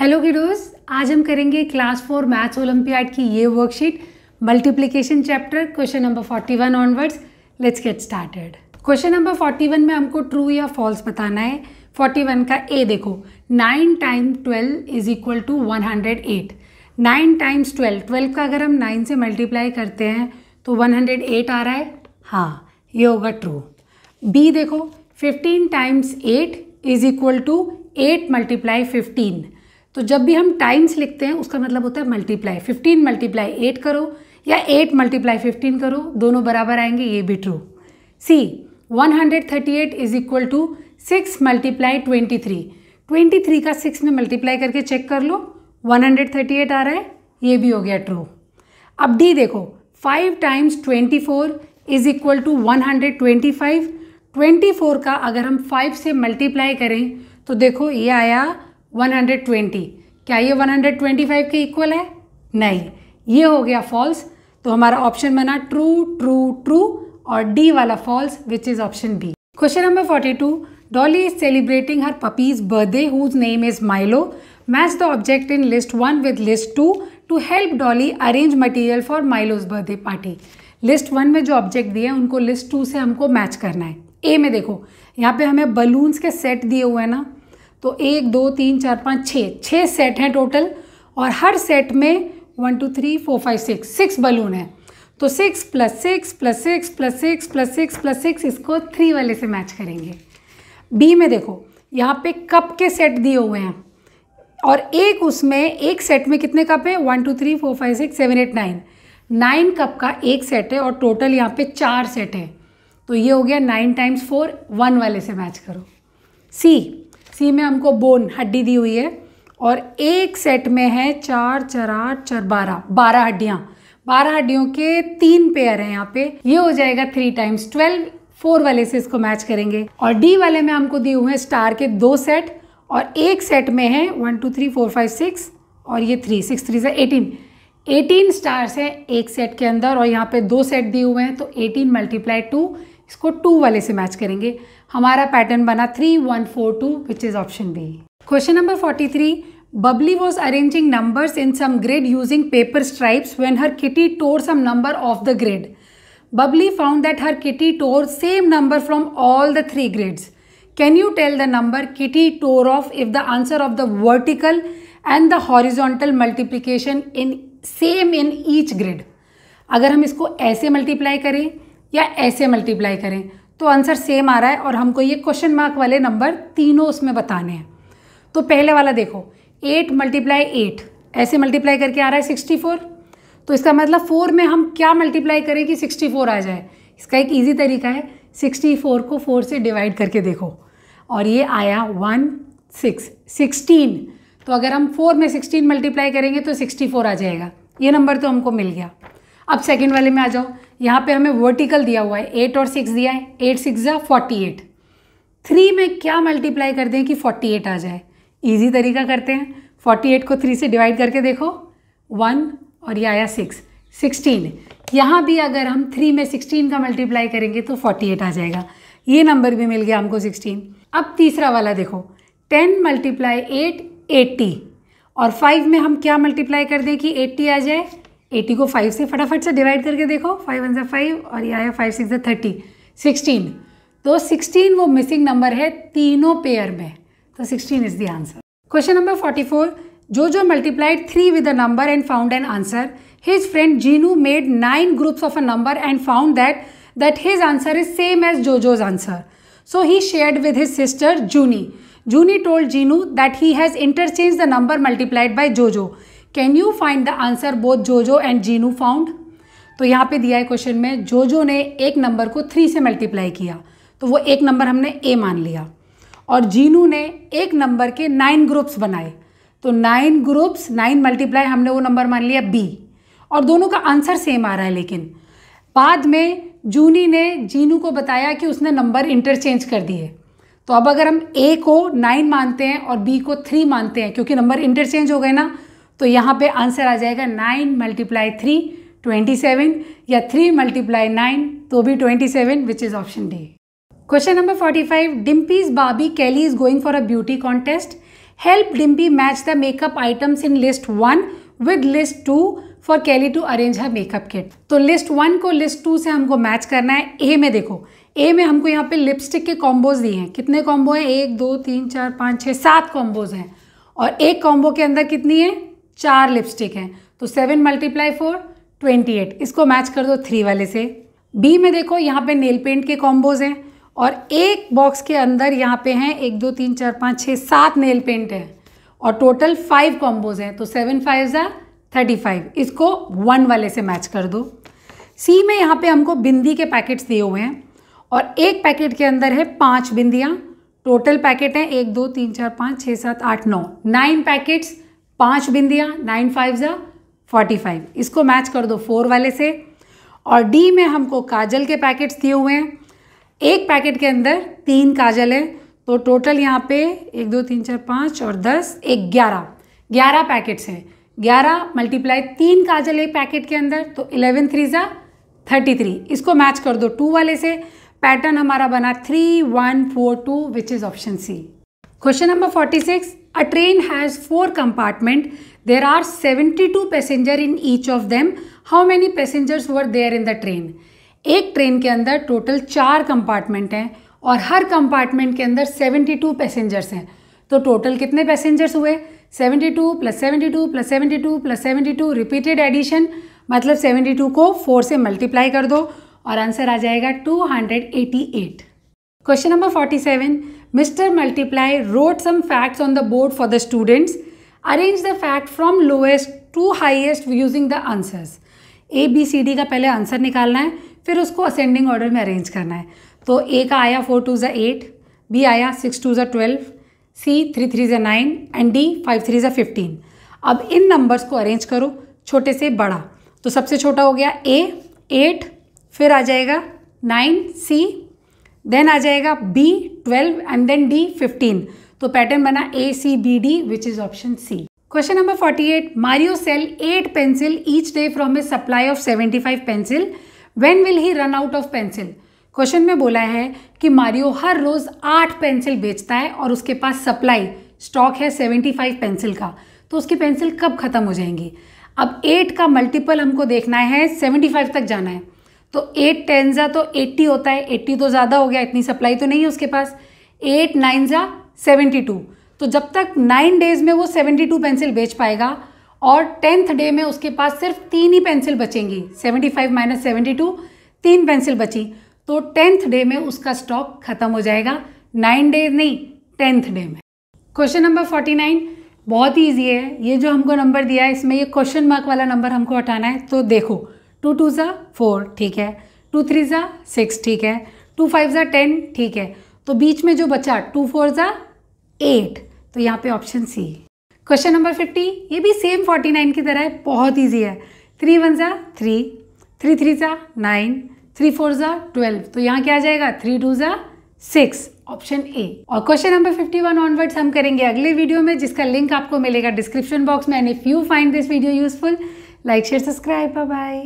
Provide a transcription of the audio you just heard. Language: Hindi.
हेलो गिडोज आज हम करेंगे क्लास फोर मैथ्स ओलंपियाड की ये worksheet multiplication chapter question number forty one onwards let's get started question number forty one में हमको ट्रू या फॉल्स बताना है फोर्टी वन का ए देखो nine time twelve is equal to one hundred eight nine times twelve twelve का अगर हम नाइन से मल्टीप्लाई करते हैं तो वन हंड्रेड एट आ रहा है हाँ ये होगा ट्रू बी देखो fifteen times eight is equal to eight multiply fifteen तो जब भी हम टाइम्स लिखते हैं उसका मतलब होता है मल्टीप्लाई फिफ्टीन मल्टीप्लाई एट करो या एट मल्टीप्लाई फिफ्टीन करो दोनों बराबर आएंगे ये भी true C one hundred thirty eight is equal to six multiply twenty three twenty three का सिक्स में मल्टीप्लाई करके चेक कर लो वन हंड्रेड थर्टी एट आ रहा है ये भी हो गया ट्रू अब डी देखो five times twenty four is equal to one hundred twenty five twenty four का अगर हम फाइव से मल्टीप्लाई करें तो देखो ये आया 120 क्या ये 125 के इक्वल है नहीं ये हो गया फॉल्स तो हमारा ऑप्शन बना ट्रू ट्रू ट्रू और डी वाला false which is option B question number 42 Dolly is celebrating her puppy's birthday whose name is Milo match the object in list one with list two to help Dolly arrange material for Milo's birthday party list one में जो ऑब्जेक्ट दिए हैं उनको लिस्ट टू से हमको मैच करना है ए में देखो यहाँ पे हमें बलून्स के सेट दिए हुए हैं ना तो एक दो तीन चार पाँच छः छः सेट हैं टोटल और हर सेट में one two three four five six six balloon है तो six plus six plus six plus six plus six plus six इसको थ्री वाले से मैच करेंगे बी में देखो यहाँ पे कप के सेट दिए हुए हैं और एक उसमें एक सेट में कितने कप हैं one two three four five six seven eight nine nine cup का एक सेट है और टोटल यहाँ पे चार सेट है तो ये हो गया नाइन टाइम्स फोर वन वाले से मैच करो सी सी में हमको बोन हड्डी दी हुई है और एक सेट में है चार चार आठ चार बारह बारह हड्डियाँ बारह हड्डियों के तीन पेयर हैं यहाँ पे ये हो जाएगा थ्री टाइम्स ट्वेल्व फोर वाले से इसको मैच करेंगे और डी वाले में हमको दिए हुए हैं स्टार के दो सेट और एक सेट में है one two three four five six और ये थ्री सिक्स थ्री से एटीन एटीन स्टार्स हैं एक सेट के अंदर और यहाँ पे दो सेट दिए हुए हैं तो एटीन मल्टीप्लाई टू इसको टू वाले से मैच करेंगे हमारा पैटर्न बना three one four two which is option B question number forty three Bubbly was arranging number in some grid using paper stripes when her kitty tore some number of the grid Bubbly found that her kitty tore same number from all the three grids can you tell the number kitty tore off if the answer of the vertical and the horizontal multiplication in same in each grid अगर हम इसको ऐसे मल्टीप्लाई करें या ऐसे मल्टीप्लाई करें तो आंसर सेम आ रहा है और हमको ये क्वेश्चन मार्क वाले नंबर तीनों उसमें बताने हैं तो पहले वाला देखो एट मल्टीप्लाई एट ऐसे मल्टीप्लाई करके आ रहा है सिक्सटी फोर तो इसका मतलब फोर में हम क्या मल्टीप्लाई करें कि सिक्सटी फोर आ जाए इसका एक ईजी तरीका है सिक्सटी फोर को फोर से डिवाइड करके देखो और ये आया वन सिक्स सिक्सटीन तो अगर हम फोर में सिक्सटीन मल्टीप्लाई करेंगे तो सिक्सटी फोर आ जाएगा ये नंबर तो हमको मिल गया अब सेकेंड वाले में आ जाओ यहाँ पे हमें वर्टिकल दिया हुआ है एट और सिक्स दिया है एट सिक्स या फोर्टी एट थ्री में क्या मल्टीप्लाई कर दें कि फोर्टी एट आ जाए ईजी तरीका करते हैं फोर्टी एट को थ्री से डिवाइड करके देखो वन और ये आया सिक्स सिक्सटीन यहाँ भी अगर हम थ्री में सिक्सटीन का मल्टीप्लाई करेंगे तो फोर्टी एट आ जाएगा ये नंबर भी मिल गया हमको सिक्सटीन अब तीसरा वाला देखो टेन मल्टीप्लाई एट एट्टी और फाइव में हम क्या मल्टीप्लाई कर दें कि एट्टी आ जाए एटी को फाइव से फटाफट से डिवाइड करके देखो फाइव वन ज़ा फाइव और यह आया फाइव सिक्स ज़ा थर्टी सिक्सटीन तो सिक्सटीन वो मिसिंग नंबर है तीनों पेयर में तो sixteen is the answer question number forty four Jojo multiplied three with a number and found an answer his friend Jeenu made nine groups of a number and found that that that his answer is same as answer so he he with his sister Juni Juni told Jeenu that he has interchange the number multiplied by by जो can you find the answer both Jojo and Jeenu found तो यहाँ पे दिया है क्वेश्चन में जोजो ने एक नंबर को थ्री से मल्टीप्लाई किया तो वो एक नंबर हमने ए मान लिया और जीनू ने एक नंबर के नाइन ग्रुप्स बनाए तो नाइन ग्रुप्स नाइन मल्टीप्लाई हमने वो नंबर मान लिया बी और दोनों का आंसर सेम आ रहा है लेकिन बाद में जूनी ने जीनू को बताया कि उसने नंबर इंटरचेंज कर दिए तो अब अगर हम ए को नाइन मानते हैं और बी को थ्री मानते हैं क्योंकि नंबर इंटरचेंज हो गए ना तो यहाँ पे आंसर आ जाएगा nine multiply three twenty seven या थ्री मल्टीप्लाई नाइन तो भी twenty seven which is option D question number forty five Dimpy's बाबी Kelly is going for a beauty contest help Dimpy match the makeup items in list one with list two for Kelly to arrange her makeup kit तो लिस्ट वन को लिस्ट टू से हमको मैच करना है ए में देखो ए में हमको यहाँ पे लिपस्टिक के कॉम्बोज दिए हैं कितने कॉम्बो हैं एक दो तीन चार पाँच छः सात कॉम्बोज हैं और एक कॉम्बो के अंदर कितनी है चार लिपस्टिक हैं तो seven multiply four twenty eight इसको मैच कर दो थ्री वाले से बी में देखो यहाँ पे नेल पेंट के कॉम्बोज हैं और एक बॉक्स के अंदर यहाँ पे हैं एक दो तीन चार पाँच छः सात नेल पेंट हैं और टोटल फाइव कॉम्बोज हैं तो सेवन फाइव ज़ा थर्टी फाइव इसको वन वाले से मैच कर दो सी में यहाँ पे हमको बिंदी के पैकेट्स दिए हुए हैं और एक पैकेट के अंदर है पाँच बिंदियाँ टोटल पैकेट हैं एक दो तीन चार पाँच छः सात आठ नौ नाइन पैकेट्स पाँच बिंदियाँ नाइन फाइव ज़ा फोर्टी फाइव इसको मैच कर दो फोर वाले से और डी में हमको काजल के पैकेट्स दिए हुए हैं एक पैकेट के अंदर तीन काजल है तो टोटल यहाँ पे एक दो तीन चार पाँच और दस एक ग्यारह ग्यारह पैकेट्स हैं ग्यारह मल्टीप्लाई तीन काजल एक पैकेट के अंदर तो इलेवन थ्री ज़ा थर्टी थ्री इसको मैच कर दो टू वाले से पैटर्न हमारा बना three one four two which is option C question number forty six a train has four compartment there are two passenger in each of them how many passengers were there in the train एक ट्रेन के अंदर टोटल चार कंपार्टमेंट हैं और हर कंपार्टमेंट के अंदर सेवेंटी टू पैसेंजर्स हैं तो टोटल कितने पैसेंजर्स हुए seventy two plus seventy two plus seventy two plus seventy two repeated addition मतलब सेवेंटी टू को फोर से मल्टीप्लाई कर दो और आंसर आ जाएगा two hundred eighty eight question number forty seven Mr. Multiply wrote some facts on the board for the students. Arrange the fact from lowest to highest using the answers. A B C D का पहले आंसर निकालना है फिर उसको असेंडिंग ऑर्डर में अरेंज करना है तो ए का आया फोर टू ज़ा एट बी आया सिक्स टू ज़ा ट्वेल्व सी थ्री थ्री ज़ा nine and D five three ज़ा फिफ्टीन अब इन नंबर्स को अरेंज करो छोटे से बड़ा तो सबसे छोटा हो गया ए एट फिर आ जाएगा नाइन सी देन आ जाएगा B twelve and then D fifteen तो पैटर्न बना A C B D which is option C question number forty eight Mario sell eight pencil each day from a supply of seventy five pencil when will he run out of pencil question में बोला है कि मारियो हर रोज़ आठ पेंसिल बेचता है और उसके पास सप्लाई स्टॉक है सेवेंटी फाइव पेंसिल का तो उसकी पेंसिल कब ख़त्म हो जाएंगी अब एट का मल्टीपल हमको देखना है सेवेंटी फाइव तक जाना है तो एट टेन ज़ा तो एट्टी होता है एट्टी तो ज़्यादा हो गया इतनी सप्लाई तो नहीं है उसके पास एट नाइन ज़ा सेवेंटी टू तो जब तक नाइन डेज़ में वो सेवेंटी टू पेंसिल बेच पाएगा और टेंथ डे में उसके पास सिर्फ तीन ही पेंसिल बचेंगी seventy five minus seventy two तीन पेंसिल बची तो टेंथ डे में उसका स्टॉक खत्म हो जाएगा नाइन डेज नहीं टेंथ डे में क्वेश्चन नंबर फोर्टी नाइन बहुत ही ईजी है ये जो हमको नंबर दिया है इसमें ये क्वेश्चन मार्क वाला नंबर हमको हटाना है तो देखो टू टू ज़ा फोर ठीक है टू थ्री ज़ा सिक्स ठीक है टू फाइव ज़ा टेन ठीक है तो बीच में जो बचा टू फोर ज़ा एट तो यहाँ पे option C question number fifty ये भी सेम फोर्टी नाइन की तरह है बहुत ईजी है थ्री वन ज़ा थ्री थ्री थ्री ज़ा नाइन थ्री फोर ज़ा ट्वेल्व तो यहाँ क्या आ जाएगा थ्री टू ज़ा सिक्स ऑप्शन ए और question number fifty one onwards हम करेंगे अगले वीडियो में जिसका लिंक आपको मिलेगा डिस्क्रिप्शन बॉक्स में and if you find this video useful like share subscribe bye